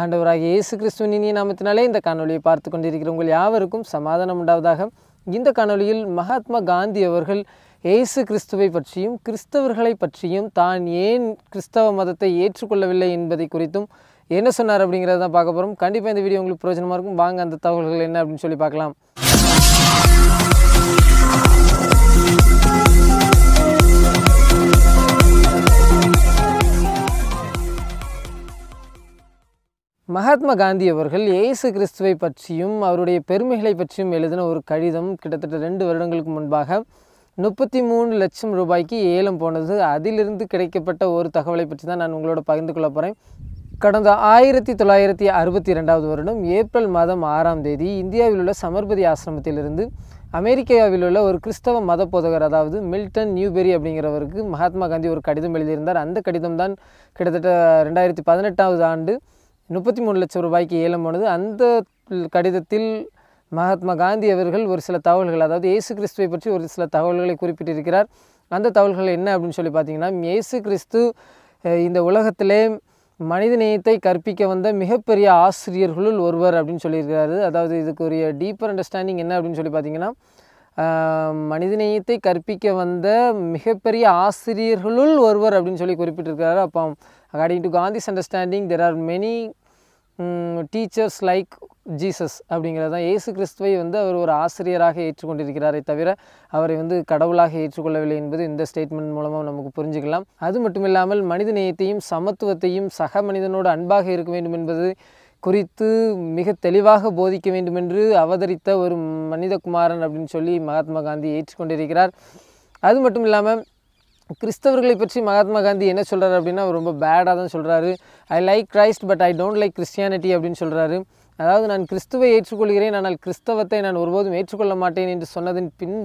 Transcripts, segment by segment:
ஆண்டவராக இயேசு கிறிஸ்துவின் நாமத்தினாலே இந்த காணொலியை பார்த்து கொண்டிருக்கிற உங்கள் யாவருக்கும் சமாதானம் உண்டாவதாக இந்த காணொலியில் மகாத்மா காந்தி அவர்கள் இயேசு கிறிஸ்துவை பற்றியும் கிறிஸ்தவர்களை பற்றியும் தான் ஏன் கிறிஸ்தவ மதத்தை ஏற்றுக்கொள்ளவில்லை என்பதை குறித்தும் என்ன சொன்னார் அப்படிங்கிறத தான் பார்க்க போகிறோம் கண்டிப்பாக இந்த வீடியோ உங்களுக்கு பிரயோஜனமாக இருக்கும் வாங்க அந்த தகவல்கள் என்ன அப்படின்னு சொல்லி பார்க்கலாம் மகாத்மா காந்தி அவர்கள் ஏசு கிறிஸ்துவை பற்றியும் அவருடைய பெருமைகளை பற்றியும் எழுதின ஒரு கடிதம் கிட்டத்தட்ட ரெண்டு வருடங்களுக்கு முன்பாக முப்பத்தி மூணு லட்சம் ரூபாய்க்கு ஏலம் போனது அதிலிருந்து கிடைக்கப்பட்ட ஒரு தகவலை பற்றி தான் நான் உங்களோட பகிர்ந்து கொள்ள போகிறேன் கடந்த ஆயிரத்தி தொள்ளாயிரத்தி அறுபத்தி ரெண்டாவது வருடம் ஏப்ரல் மாதம் ஆறாம் தேதி இந்தியாவில் உள்ள சமர்பதி ஆசிரமத்திலிருந்து அமெரிக்காவில் உள்ள ஒரு கிறிஸ்தவ மத போதகர் அதாவது மில்டன் நியூபெரி அப்படிங்கிறவருக்கு மகாத்மா காந்தி ஒரு கடிதம் எழுதியிருந்தார் அந்த கடிதம் தான் கிட்டத்தட்ட ரெண்டாயிரத்தி பதினெட்டாவது ஆண்டு முப்பத்தி மூணு லட்சம் ரூபாய்க்கு போனது அந்த கடிதத்தில் மகாத்மா காந்தி அவர்கள் ஒரு சில தகவல்கள் அதாவது இயேசு கிறிஸ்துவை பற்றி ஒரு சில தகவல்களை குறிப்பிட்டிருக்கிறார் அந்த தகவல்கள் என்ன அப்படின்னு சொல்லி பார்த்தீங்கன்னா இயேசு கிறிஸ்து இந்த உலகத்திலே மனிதநேயத்தை கற்பிக்க வந்த மிகப்பெரிய ஆசிரியர்களுள் ஒருவர் அப்படின்னு சொல்லியிருக்கிறாரு அதாவது இதுக்குரிய டீப்பர் அண்டர்ஸ்டாண்டிங் என்ன அப்படின்னு சொல்லி பார்த்தீங்கன்னா மனிதநேயத்தை கற்பிக்க வந்த மிகப்பெரிய ஆசிரியர்களுள் ஒருவர் அப்படின்னு சொல்லி குறிப்பிட்டிருக்கிறாரு அப்போ according to Gandhi's understanding there are many teachers like Jesus அப்படிங்கிறது தான் ஏசு கிறிஸ்துவை வந்து அவர் ஒரு ஆசிரியராக ஏற்றுக்கொண்டிருக்கிறாரே தவிர அவரை வந்து கடவுளாக ஏற்றுக்கொள்ளவில்லை என்பது இந்த ஸ்டேட்மெண்ட் மூலமாக நமக்கு புரிஞ்சுக்கலாம் அது மட்டும் இல்லாமல் மனித நேயத்தையும் சமத்துவத்தையும் சக மனிதனோடு அன்பாக இருக்க வேண்டும் என்பது குறித்து மிக தெளிவாக போதிக்க வேண்டும் என்று அவதரித்த ஒரு மனிதகுமாரன் அப்படின்னு சொல்லி மகாத்மா காந்தி ஏற்றுக்கொண்டிருக்கிறார் அது மட்டும் இல்லாமல் கிறிஸ்தவர்களை பற்றி மகாத்மா காந்தி என்ன சொல்கிறாரு அப்படின்னா ரொம்ப பேடாக தான் சொல்கிறாரு I like Christ but I don't like Christianity அப்படின்னு சொல்கிறாரு அதாவது நான் கிறிஸ்துவை ஏற்றுக்கொள்கிறேன் ஆனால் கிறிஸ்தவத்தை நான் ஒருபோதும் ஏற்றுக்கொள்ள மாட்டேன் என்று சொன்னதின் பின்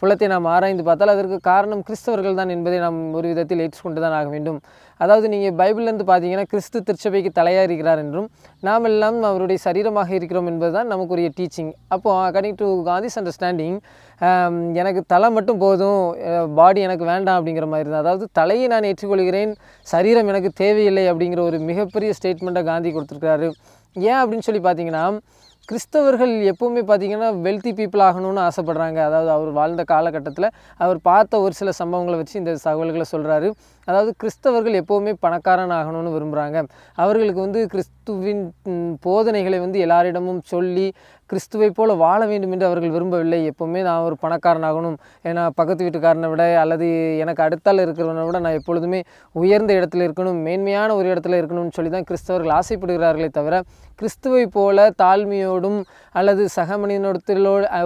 புலத்தை நாம் ஆராய்ந்து பார்த்தால் அதற்கு காரணம் கிறிஸ்தவர்கள் தான் என்பதை நாம் ஒரு விதத்தில் ஏற்றுக்கொண்டு தான் ஆக வேண்டும் அதாவது நீங்கள் பைபிள்லேருந்து பார்த்தீங்கன்னா கிறிஸ்து திருச்சபைக்கு தலையாக இருக்கிறார் என்றும் நாம் எல்லாம் அவருடைய சரீரமாக இருக்கிறோம் என்பது தான் நமக்குரிய டீச்சிங் அப்போது அக்கார்டிங் டு காந்திஸ் அண்டர்ஸ்டாண்டிங் எனக்கு தலை மட்டும் போதும் பாடி எனக்கு வேண்டாம் அப்படிங்கிற மாதிரி தான் அதாவது தலையை நான் ஏற்றுக்கொள்கிறேன் சரீரம் எனக்கு தேவையில்லை அப்படிங்கிற ஒரு மிகப்பெரிய ஸ்டேட்மெண்ட்டை காந்தி கொடுத்துருக்காரு ஏன் அப்படின்னு சொல்லி பார்த்தீங்கன்னா கிறிஸ்தவர்கள் எப்போவுமே பார்த்திங்கன்னா வெல்த்தி பீப்புள் ஆகணும்னு ஆசைப்பட்றாங்க அதாவது அவர் வாழ்ந்த காலகட்டத்தில் அவர் பார்த்த ஒரு சில சம்பவங்களை வச்சு இந்த தகவல்களை சொல்கிறாரு அதாவது கிறிஸ்தவர்கள் எப்போவுமே பணக்காரன் ஆகணும்னு விரும்புகிறாங்க அவர்களுக்கு வந்து கிறிஸ்துவின் போதனைகளை வந்து எல்லாரிடமும் சொல்லி கிறிஸ்துவை போல வாழ வேண்டும் என்று அவர்கள் விரும்பவில்லை எப்போவுமே நான் ஒரு பணக்காரனாகணும் ஏன்னா பக்கத்து வீட்டுக்காரனை விட அல்லது எனக்கு அடுத்தால் இருக்கிறவனை விட நான் எப்பொழுதுமே உயர்ந்த இடத்துல இருக்கணும் மேன்மையான ஒரு இடத்துல இருக்கணும்னு சொல்லி தான் கிறிஸ்தவர்கள் ஆசைப்படுகிறார்களே தவிர கிறிஸ்துவை போல தாழ்மையோடும் அல்லது சக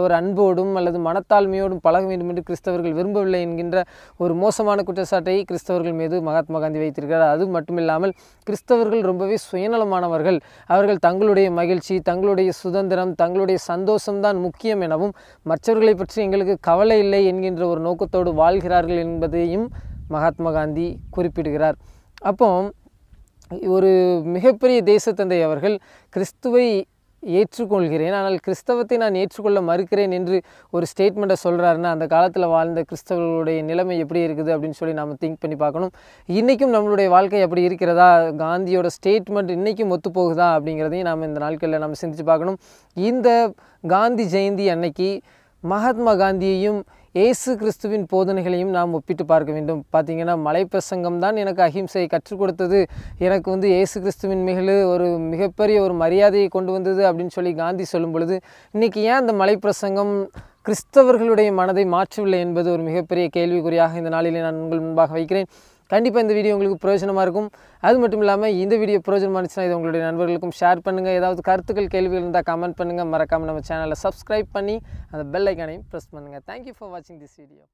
ஒரு அன்போடும் அல்லது மனத்தாழ்மையோடும் பழக வேண்டும் என்று கிறிஸ்தவர்கள் விரும்பவில்லை என்கின்ற ஒரு மோசமான குற்றச்சாட்டை கிறிஸ்தவர்கள் மீது மகாத்மா காந்தி வைத்திருக்கிறார் அது மட்டும் இல்லாமல் கிறிஸ்தவர்கள் ரொம்பவே சுயநலமானவர்கள் அவர்கள் தங்களுடைய மகிழ்ச்சி தங்களுடைய சுதந்திரம் தங் தங்களுடைய சந்தோஷம்தான் முக்கியம் எனவும் மற்றவர்களை பற்றி எங்களுக்கு கவலை இல்லை என்கின்ற ஒரு நோக்கத்தோடு வாழ்கிறார்கள் என்பதையும் மகாத்மா காந்தி குறிப்பிடுகிறார் அப்போ ஒரு மிகப்பெரிய தேசத்தந்தை அவர்கள் கிறிஸ்துவை ஏற்றுக்கொள்கிறேன் ஆனால் கிறிஸ்தவத்தை நான் ஏற்றுக்கொள்ள மறுக்கிறேன் என்று ஒரு ஸ்டேட்மெண்ட்டை சொல்கிறாருன்னா அந்த காலத்தில் வாழ்ந்த கிறிஸ்தவர்களுடைய நிலைமை எப்படி இருக்குது அப்படின்னு சொல்லி நாம் திங்க் பண்ணி பார்க்கணும் இன்றைக்கும் நம்மளுடைய வாழ்க்கை அப்படி இருக்கிறதா காந்தியோட ஸ்டேட்மெண்ட் இன்றைக்கும் ஒத்துப்போகுதா அப்படிங்கிறதையும் நாம் இந்த நாட்களில் நம்ம சிந்தித்து பார்க்கணும் இந்த காந்தி ஜெயந்தி அன்னைக்கு மகாத்மா காந்தியையும் இயேசு கிறிஸ்துவின் போதனைகளையும் நாம் ஒப்பிட்டு பார்க்க வேண்டும் பார்த்திங்கன்னா மலைப்பிரசங்கம் தான் எனக்கு அஹிம்சையை கற்றுக் கொடுத்தது எனக்கு வந்து இயேசு கிறிஸ்துவின் மிக ஒரு மிகப்பெரிய ஒரு மரியாதையை கொண்டு வந்தது அப்படின்னு சொல்லி காந்தி சொல்லும் பொழுது இன்றைக்கி ஏன் அந்த மலைப்பிரசங்கம் கிறிஸ்தவர்களுடைய மனதை மாற்றவில்லை என்பது ஒரு மிகப்பெரிய கேள்விக்குறியாக இந்த நாளிலே நான் உங்கள் முன்பாக வைக்கிறேன் கண்டிப்பாக இந்த வீடியோ உங்களுக்கு பிரயோஜனமாக இருக்கும் அது மட்டும் இல்லாமல் இந்த வீடியோ பிரயோஜனமானுச்சுன்னா இது உங்களுடைய நண்பர்களுக்கும் ஷேர் பண்ணுங்கள் ஏதாவது கருத்துக்கள் கேள்விகள் இருந்தால் கமெண்ட் பண்ணுங்கள் மறக்காமல் நம்ம சேனலை சப்ஸ்கிரைப் பண்ணி அந்த பெல் ஐக்கானையும் ப்ரெஸ் பண்ணுங்கள் தேங்க்யூ ஃபார் வாட்சிங் திஸ் வீடியோ